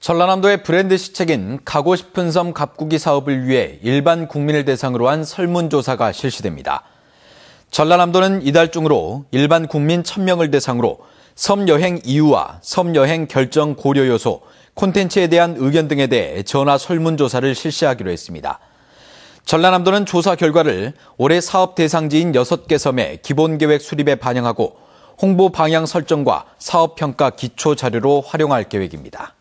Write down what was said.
전라남도의 브랜드 시책인 가고 싶은 섬 갑구기 사업을 위해 일반 국민을 대상으로 한 설문조사가 실시됩니다. 전라남도는 이달 중으로 일반 국민 1000명을 대상으로 섬 여행 이유와 섬 여행 결정 고려 요소, 콘텐츠에 대한 의견 등에 대해 전화 설문조사를 실시하기로 했습니다. 전라남도는 조사 결과를 올해 사업 대상지인 6개 섬의 기본계획 수립에 반영하고 홍보 방향 설정과 사업평가 기초 자료로 활용할 계획입니다.